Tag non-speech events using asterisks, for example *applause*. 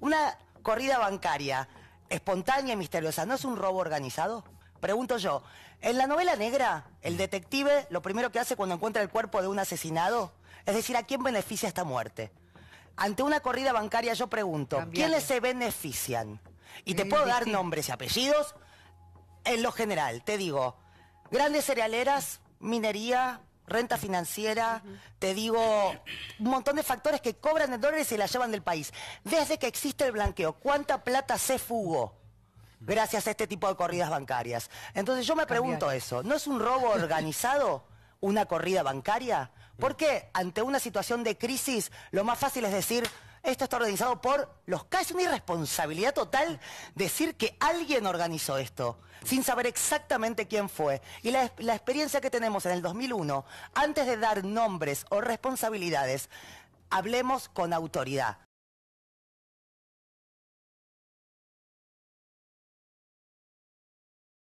Una corrida bancaria espontánea y misteriosa, ¿no es un robo organizado? Pregunto yo, en la novela negra, el detective lo primero que hace cuando encuentra el cuerpo de un asesinado, es decir, ¿a quién beneficia esta muerte? Ante una corrida bancaria yo pregunto, ¿quiénes se benefician? Y te eh, puedo dar nombres y apellidos. En lo general, te digo, grandes cerealeras, minería, renta financiera, te digo, un montón de factores que cobran en dólares y la llevan del país. Desde que existe el blanqueo, ¿cuánta plata se fugó? Gracias a este tipo de corridas bancarias. Entonces yo me pregunto eso, ¿no es un robo *laughs* organizado una corrida bancaria? Mm. Porque ante una situación de crisis lo más fácil es decir, esto está organizado por los K. Es una irresponsabilidad total decir que alguien organizó esto, sin saber exactamente quién fue. Y la, la experiencia que tenemos en el 2001, antes de dar nombres o responsabilidades, hablemos con autoridad.